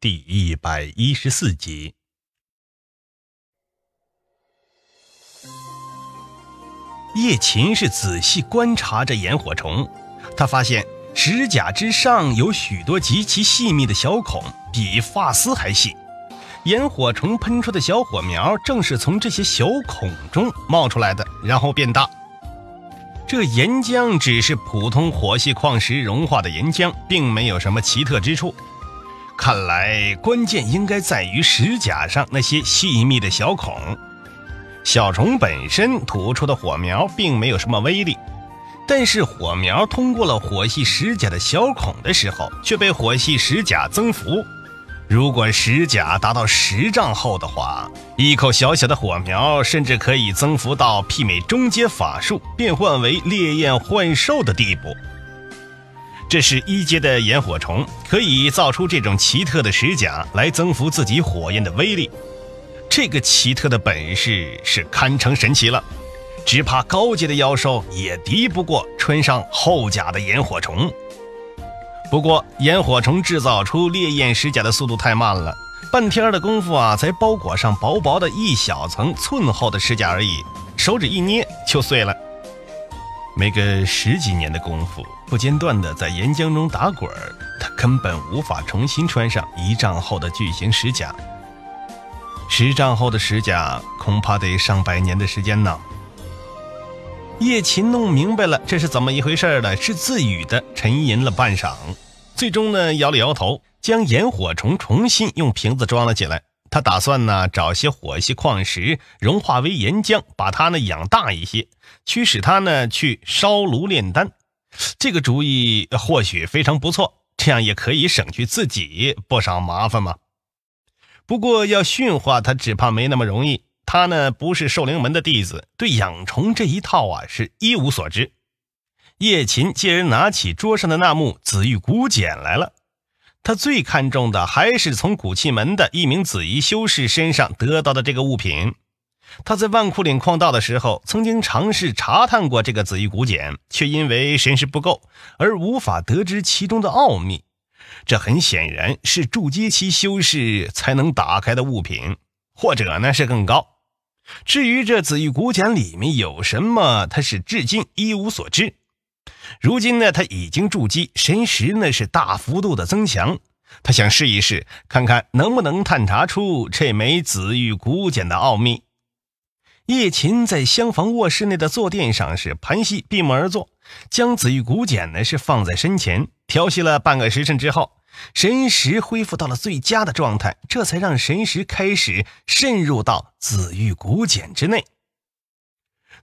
第一百一十四集，叶琴是仔细观察着萤火虫，他发现指甲之上有许多极其细密的小孔，比发丝还细。萤火虫喷出的小火苗正是从这些小孔中冒出来的，然后变大。这岩浆只是普通火系矿石融化的岩浆，并没有什么奇特之处。看来，关键应该在于石甲上那些细密的小孔。小虫本身吐出的火苗并没有什么威力，但是火苗通过了火系石甲的小孔的时候，却被火系石甲增幅。如果石甲达到十丈厚的话，一口小小的火苗甚至可以增幅到媲美中阶法术，变换为烈焰幻兽的地步。这是一阶的炎火虫，可以造出这种奇特的石甲来增幅自己火焰的威力。这个奇特的本事是堪称神奇了，只怕高阶的妖兽也敌不过穿上厚甲的炎火虫。不过，炎火虫制造出烈焰石甲的速度太慢了，半天的功夫啊，才包裹上薄薄的一小层寸厚的石甲而已，手指一捏就碎了。没个十几年的功夫，不间断的在岩浆中打滚儿，他根本无法重新穿上一丈厚的巨型石甲。十丈厚的石甲，恐怕得上百年的时间呢。叶琴弄明白了这是怎么一回事了，是自语的，沉吟了半晌，最终呢摇了摇头，将萤火虫重新用瓶子装了起来。他打算呢，找些火系矿石融化为岩浆，把它呢养大一些，驱使它呢去烧炉炼丹。这个主意或许非常不错，这样也可以省去自己不少麻烦嘛。不过要驯化它，只怕没那么容易。他呢不是兽灵门的弟子，对养虫这一套啊是一无所知。叶琴竟然拿起桌上的那木紫玉古简来了。他最看重的还是从古器门的一名紫衣修士身上得到的这个物品。他在万库岭矿道的时候，曾经尝试查探过这个紫玉古简，却因为神识不够而无法得知其中的奥秘。这很显然是筑基期修士才能打开的物品，或者呢是更高。至于这紫玉古简里面有什么，他是至今一无所知。如今呢，他已经筑基，神识呢是大幅度的增强。他想试一试，看看能不能探查出这枚紫玉古简的奥秘。叶琴在厢房卧室内的坐垫上是盘膝闭目而坐，将紫玉古简呢是放在身前，调息了半个时辰之后，神识恢复到了最佳的状态，这才让神识开始渗入到紫玉古简之内。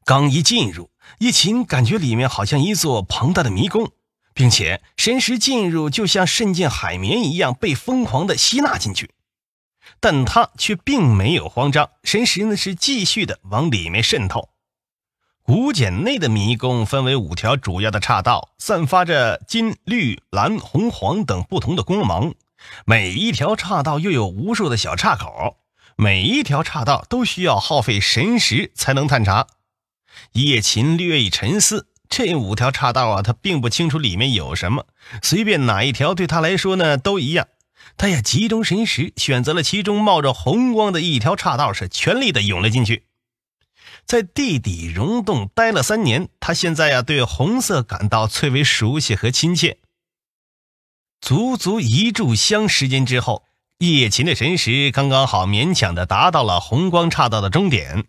刚一进入。叶琴感觉里面好像一座庞大的迷宫，并且神识进入就像渗进海绵一样被疯狂的吸纳进去，但他却并没有慌张，神识呢是继续的往里面渗透。古简内的迷宫分为五条主要的岔道，散发着金、绿、蓝、红、黄等不同的光芒，每一条岔道又有无数的小岔口，每一条岔道都需要耗费神识才能探查。叶琴略一沉思，这五条岔道啊，他并不清楚里面有什么，随便哪一条对他来说呢都一样。他也集中神识，选择了其中冒着红光的一条岔道，是全力的涌了进去。在地底溶洞待了三年，他现在呀对红色感到最为熟悉和亲切。足足一炷香时间之后，叶琴的神识刚刚好勉强的达到了红光岔道的终点。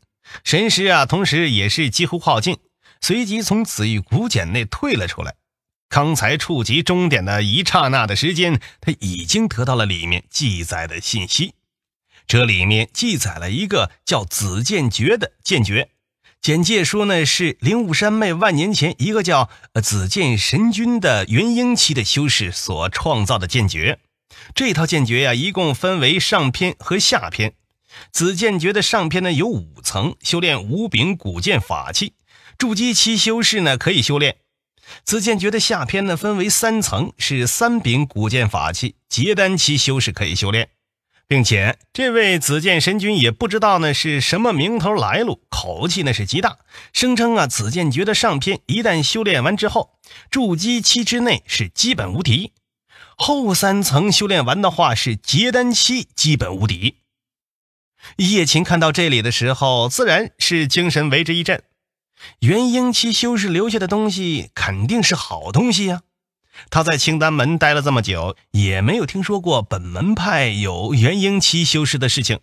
神识啊，同时也是几乎耗尽，随即从紫玉古简内退了出来。刚才触及终点的一刹那的时间，他已经得到了里面记载的信息。这里面记载了一个叫《紫剑诀》的剑诀。简介说呢，是灵武山脉万年前一个叫紫剑神君的元婴期的修士所创造的剑诀。这套剑诀呀，一共分为上篇和下篇。子剑诀的上篇呢有五层，修炼五柄古剑法器，筑基期修士呢可以修炼。子剑诀的下篇呢分为三层，是三柄古剑法器，结丹期修士可以修炼。并且这位子剑神君也不知道呢是什么名头来路，口气呢是极大，声称啊子剑诀的上篇一旦修炼完之后，筑基期之内是基本无敌；后三层修炼完的话是结丹期基本无敌。叶琴看到这里的时候，自然是精神为之一振。元婴期修士留下的东西，肯定是好东西呀。他在青丹门待了这么久，也没有听说过本门派有元婴期修士的事情。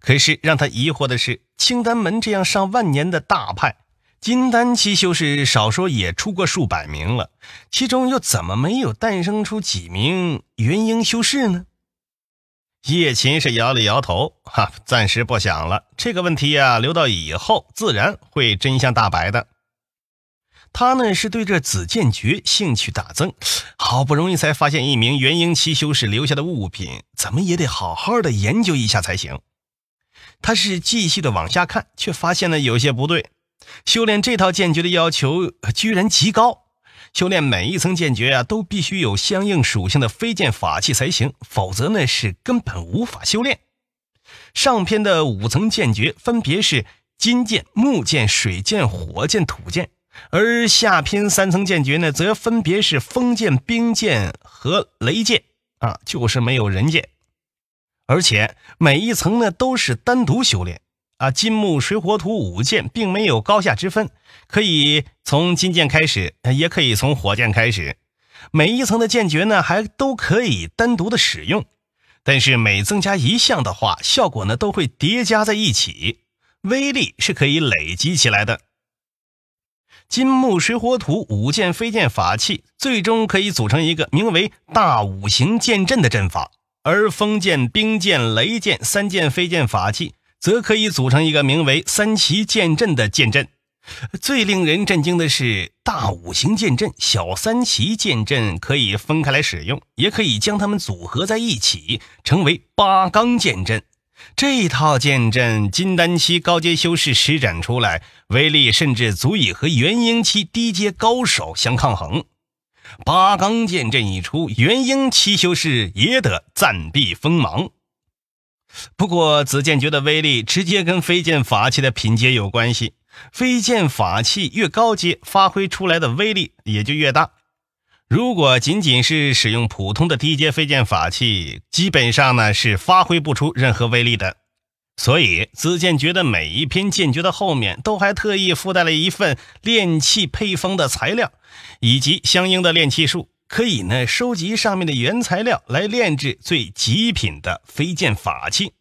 可是让他疑惑的是，青丹门这样上万年的大派，金丹期修士少说也出过数百名了，其中又怎么没有诞生出几名元婴修士呢？叶琴是摇了摇头，哈，暂时不想了。这个问题呀，留到以后，自然会真相大白的。他呢，是对这紫剑诀兴趣大增，好不容易才发现一名元婴期修士留下的物品，怎么也得好好的研究一下才行。他是继续的往下看，却发现呢有些不对，修炼这套剑诀的要求居然极高。修炼每一层剑诀啊，都必须有相应属性的飞剑法器才行，否则呢是根本无法修炼。上篇的五层剑诀分别是金剑、木剑、水剑、火剑、土剑，而下篇三层剑诀呢，则分别是风剑、冰剑和雷剑啊，就是没有人剑。而且每一层呢，都是单独修炼。啊，金木水火土五剑并没有高下之分，可以从金剑开始，也可以从火剑开始。每一层的剑诀呢，还都可以单独的使用，但是每增加一项的话，效果呢都会叠加在一起，威力是可以累积起来的。金木水火土五剑飞剑法器，最终可以组成一个名为“大五行剑阵”的阵法，而风剑、冰剑、雷剑三剑飞剑法器。则可以组成一个名为“三旗剑阵”的剑阵。最令人震惊的是，大五行剑阵、小三旗剑阵可以分开来使用，也可以将它们组合在一起，成为八纲剑阵。这套剑阵，金丹期高阶修士施展出来，威力甚至足以和元婴期低阶高手相抗衡。八纲剑阵一出，元婴期修士也得暂避锋芒。不过，紫剑诀的威力直接跟飞剑法器的品阶有关系。飞剑法器越高阶，发挥出来的威力也就越大。如果仅仅是使用普通的低阶飞剑法器，基本上呢是发挥不出任何威力的。所以，紫剑诀的每一篇剑诀的后面，都还特意附带了一份炼器配方的材料，以及相应的炼器术。可以呢，收集上面的原材料来炼制最极品的飞剑法器。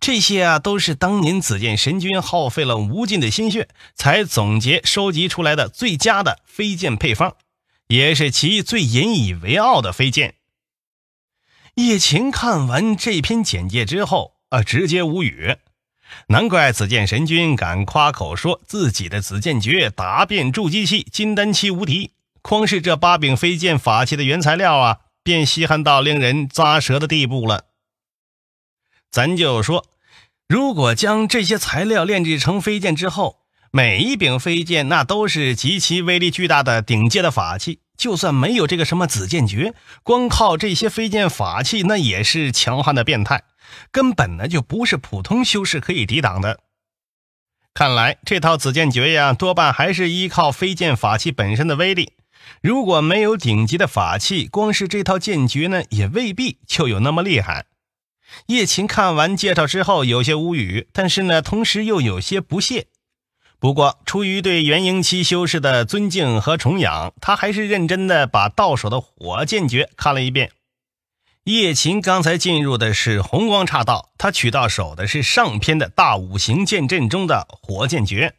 这些啊，都是当年紫剑神君耗费了无尽的心血才总结收集出来的最佳的飞剑配方，也是其最引以为傲的飞剑。叶琴看完这篇简介之后，啊，直接无语。难怪紫剑神君敢夸口说自己的紫剑诀答辩筑基期、金丹期无敌。光是这八柄飞剑法器的原材料啊，便稀罕到令人咂舌的地步了。咱就说，如果将这些材料炼制成飞剑之后，每一柄飞剑那都是极其威力巨大的顶界的法器。就算没有这个什么紫剑诀，光靠这些飞剑法器，那也是强悍的变态，根本呢就不是普通修士可以抵挡的。看来这套紫剑诀呀，多半还是依靠飞剑法器本身的威力。如果没有顶级的法器，光是这套剑诀呢，也未必就有那么厉害。叶琴看完介绍之后，有些无语，但是呢，同时又有些不屑。不过，出于对元婴期修士的尊敬和崇仰，他还是认真的把到手的《火剑诀》看了一遍。叶琴刚才进入的是红光岔道，他取到手的是上篇的大五行剑阵中的《火剑诀》。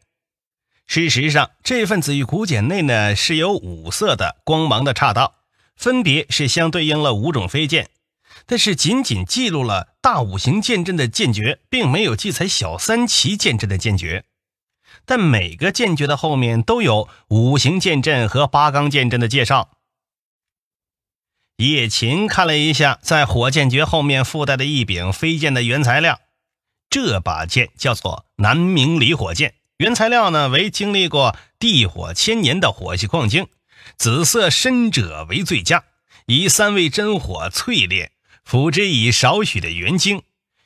事实上，这份紫玉古简内呢是有五色的光芒的岔道，分别是相对应了五种飞剑。但是，仅仅记录了大五行剑阵的剑诀，并没有记载小三奇剑阵的剑诀。但每个剑诀的后面都有五行剑阵和八纲剑阵的介绍。叶琴看了一下，在火剑诀后面附带的一柄飞剑的原材料，这把剑叫做南明离火剑。原材料呢为经历过地火千年的火系矿晶，紫色深者为最佳。以三味真火淬炼，辅之以少许的元晶，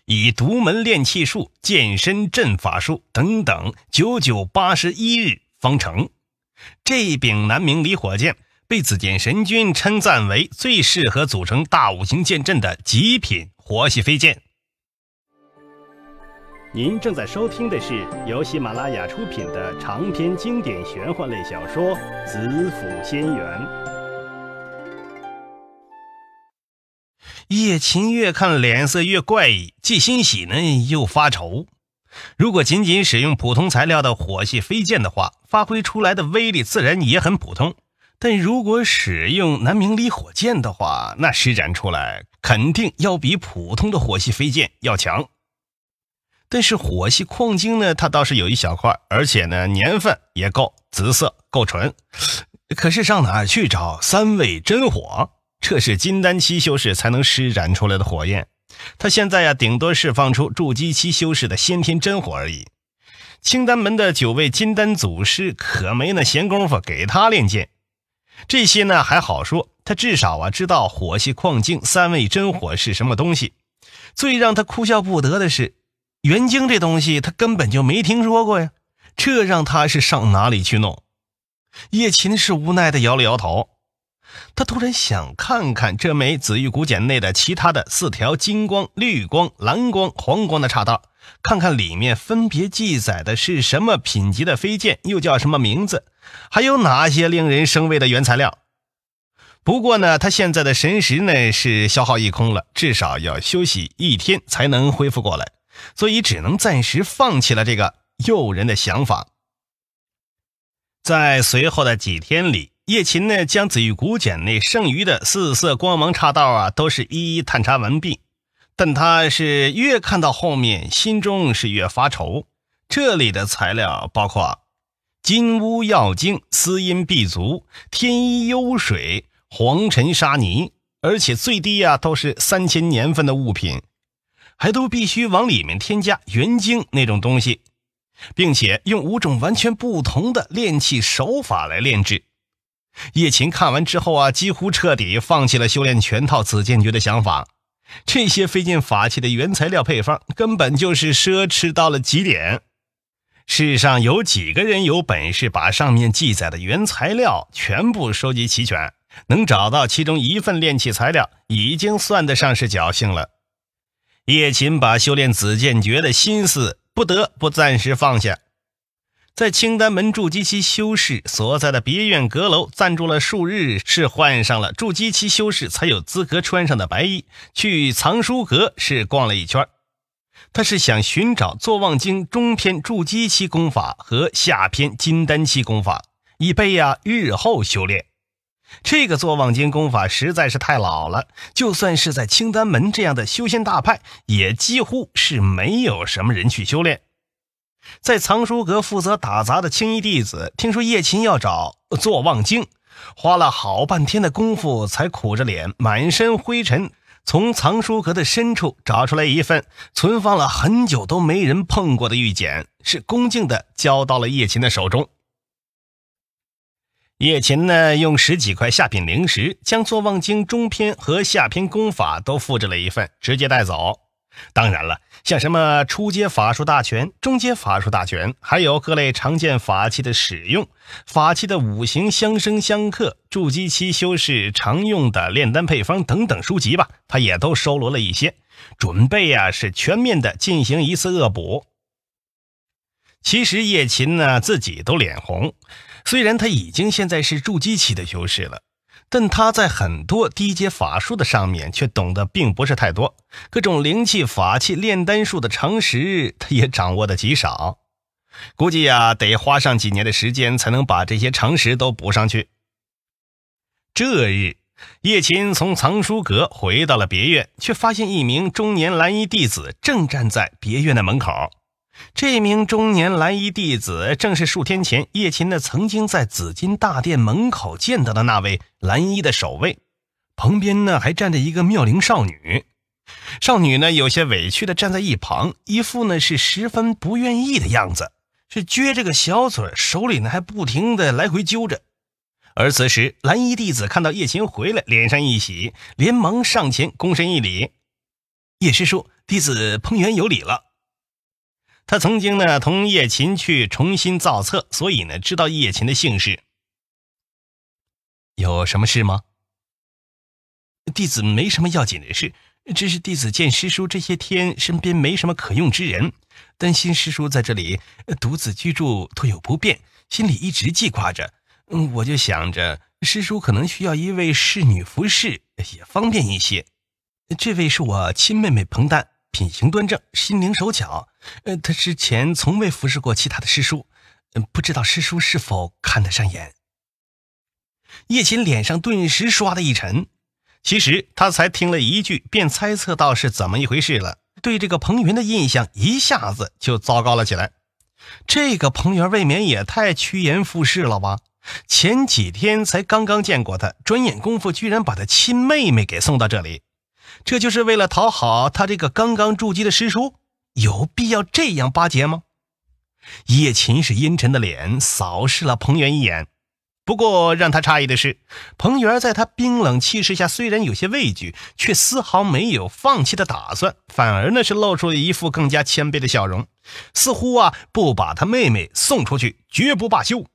以独门炼器术、剑身阵法术等等，九九八十一日方成。这柄南明离火剑被紫剑神君称赞为最适合组成大五行剑阵的极品火系飞剑。您正在收听的是由喜马拉雅出品的长篇经典玄幻类小说《紫府仙缘》。叶琴越看脸色越怪异，既欣喜呢，又发愁。如果仅仅使用普通材料的火系飞剑的话，发挥出来的威力自然也很普通；但如果使用南明离火剑的话，那施展出来肯定要比普通的火系飞剑要强。但是火系矿晶呢，它倒是有一小块，而且呢年份也够，紫色够纯。可是上哪去找三味真火？这是金丹期修士才能施展出来的火焰。他现在呀，顶多释放出筑基期修士的先天真火而已。青丹门的九位金丹祖师可没那闲工夫给他练剑。这些呢还好说，他至少啊知道火系矿晶三味真火是什么东西。最让他哭笑不得的是。元晶这东西，他根本就没听说过呀，这让他是上哪里去弄？叶琴是无奈的摇了摇头。他突然想看看这枚紫玉古简内的其他的四条金光、绿光、蓝光、黄光的岔道，看看里面分别记载的是什么品级的飞剑，又叫什么名字，还有哪些令人生畏的原材料。不过呢，他现在的神识呢是消耗一空了，至少要休息一天才能恢复过来。所以只能暂时放弃了这个诱人的想法。在随后的几天里，叶琴呢将紫玉古简内剩余的四色光芒岔道啊，都是一一探查完毕。但他是越看到后面，心中是越发愁。这里的材料包括金乌药精、丝音碧足、天一幽水、黄尘沙泥，而且最低呀都是三千年份的物品。还都必须往里面添加元晶那种东西，并且用五种完全不同的炼器手法来炼制。叶琴看完之后啊，几乎彻底放弃了修炼全套紫剑诀的想法。这些飞剑法器的原材料配方，根本就是奢侈到了极点。世上有几个人有本事把上面记载的原材料全部收集齐全？能找到其中一份炼器材料，已经算得上是侥幸了。叶琴把修炼紫剑诀的心思不得不暂时放下，在青丹门筑基期修士所在的别院阁楼暂住了数日，是换上了筑基期修士才有资格穿上的白衣，去藏书阁是逛了一圈他是想寻找《坐忘经》中篇筑基期功法和下篇金丹期功法，以备呀日后修炼。这个坐忘经功法实在是太老了，就算是在青丹门这样的修仙大派，也几乎是没有什么人去修炼。在藏书阁负责打杂的青衣弟子，听说叶琴要找坐忘经，花了好半天的功夫，才苦着脸、满身灰尘，从藏书阁的深处找出来一份存放了很久都没人碰过的玉简，是恭敬地交到了叶琴的手中。叶琴呢，用十几块下品灵石，将《坐忘经》中篇和下篇功法都复制了一份，直接带走。当然了，像什么初阶法术大全、中阶法术大全，还有各类常见法器的使用、法器的五行相生相克、筑基期修士常用的炼丹配方等等书籍吧，他也都收罗了一些，准备呀是全面的进行一次恶补。其实叶琴呢，自己都脸红。虽然他已经现在是筑基期的修士了，但他在很多低阶法术的上面却懂得并不是太多，各种灵气、法器、炼丹术的常识，他也掌握的极少。估计呀，得花上几年的时间才能把这些常识都补上去。这日，叶琴从藏书阁回到了别院，却发现一名中年蓝衣弟子正站在别院的门口。这名中年蓝衣弟子，正是数天前叶琴的曾经在紫金大殿门口见到的那位蓝衣的守卫。旁边呢还站着一个妙龄少女，少女呢有些委屈的站在一旁，一副呢是十分不愿意的样子，是撅着个小嘴，手里呢还不停的来回揪着。而此时蓝衣弟子看到叶琴回来，脸上一喜，连忙上前躬身一礼：“叶师叔，弟子碰元有礼了。”他曾经呢同叶琴去重新造册，所以呢知道叶琴的姓氏。有什么事吗？弟子没什么要紧的事，只是弟子见师叔这些天身边没什么可用之人，担心师叔在这里独自居住多有不便，心里一直记挂着。嗯，我就想着师叔可能需要一位侍女服侍，也方便一些。这位是我亲妹妹彭丹。品行端正，心灵手巧。呃，他之前从未服侍过其他的师叔，嗯，不知道师叔是否看得上眼。叶琴脸上顿时刷的一沉。其实他才听了一句，便猜测到是怎么一回事了。对这个彭云的印象一下子就糟糕了起来。这个彭元未免也太趋炎附势了吧？前几天才刚刚见过他，转眼功夫居然把他亲妹妹给送到这里。这就是为了讨好他这个刚刚筑基的师叔，有必要这样巴结吗？叶琴是阴沉的脸扫视了彭元一眼，不过让他诧异的是，彭元在他冰冷气势下虽然有些畏惧，却丝毫没有放弃的打算，反而呢是露出了一副更加谦卑的笑容，似乎啊不把他妹妹送出去绝不罢休。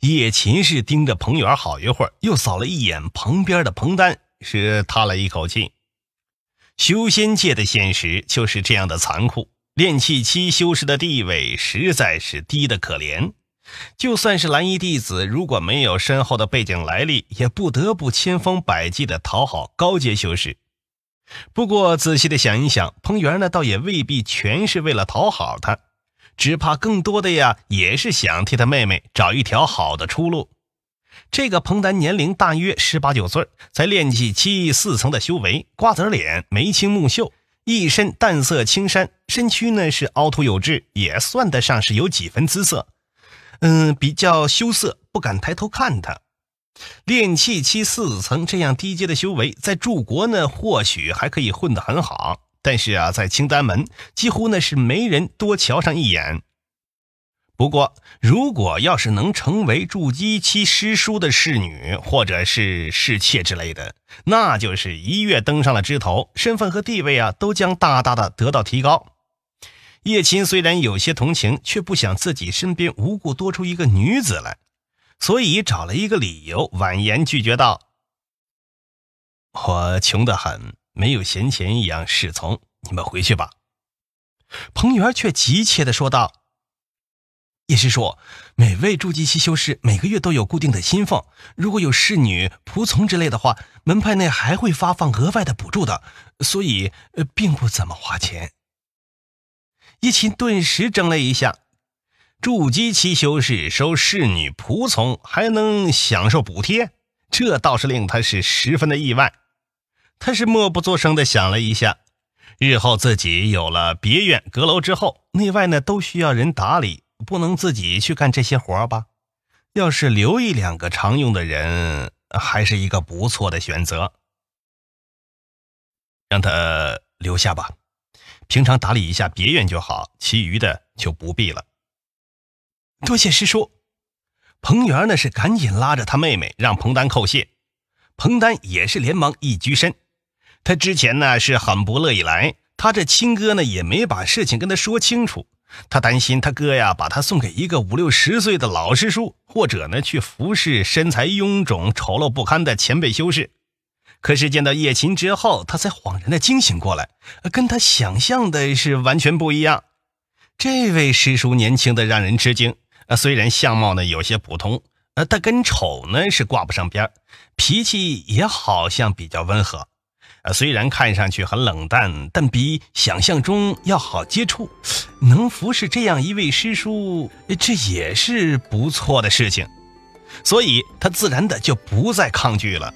叶琴是盯着彭元好一会儿，又扫了一眼旁边的彭丹，是叹了一口气。修仙界的现实就是这样的残酷，炼气期修士的地位实在是低得可怜。就算是蓝衣弟子，如果没有深厚的背景来历，也不得不千方百计地讨好高阶修士。不过仔细的想一想，彭元呢，倒也未必全是为了讨好他，只怕更多的呀，也是想替他妹妹找一条好的出路。这个彭丹年龄大约十八九岁，才练气七四层的修为，瓜子脸，眉清目秀，一身淡色青衫，身躯呢是凹凸有致，也算得上是有几分姿色。嗯，比较羞涩，不敢抬头看他。练气七四层这样低阶的修为，在柱国呢或许还可以混得很好，但是啊，在青丹门几乎呢是没人多瞧上一眼。不过，如果要是能成为筑基期师叔的侍女，或者是侍妾之类的，那就是一跃登上了枝头，身份和地位啊，都将大大的得到提高。叶琴虽然有些同情，却不想自己身边无故多出一个女子来，所以找了一个理由，婉言拒绝道：“我穷得很，没有闲钱养侍从，你们回去吧。”彭元却急切地说道。也是说，每位筑基期修士每个月都有固定的薪俸，如果有侍女、仆从之类的话，门派内还会发放额外的补助的，所以并不怎么花钱。叶琴顿时怔了一下，筑基期修士收侍女、仆从还能享受补贴，这倒是令他是十分的意外。他是默不作声的想了一下，日后自己有了别院阁楼之后，内外呢都需要人打理。不能自己去干这些活吧？要是留一两个常用的人，还是一个不错的选择。让他留下吧，平常打理一下别院就好，其余的就不必了。多谢师叔。彭元呢是赶紧拉着他妹妹，让彭丹叩谢。彭丹也是连忙一鞠身。他之前呢是很不乐意来，他这亲哥呢也没把事情跟他说清楚。他担心他哥呀，把他送给一个五六十岁的老师叔，或者呢，去服侍身材臃肿、丑陋不堪的前辈修士。可是见到叶琴之后，他才恍然的惊醒过来，跟他想象的是完全不一样。这位师叔年轻的让人吃惊，虽然相貌呢有些普通，呃，但跟丑呢是挂不上边脾气也好像比较温和。呃，虽然看上去很冷淡，但比想象中要好接触。能服侍这样一位师叔，这也是不错的事情。所以，他自然的就不再抗拒了。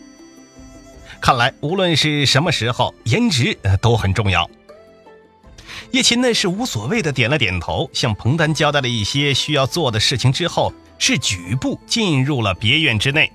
看来，无论是什么时候，颜值都很重要。叶琴呢是无所谓的，点了点头，向彭丹交代了一些需要做的事情之后，是举步进入了别院之内。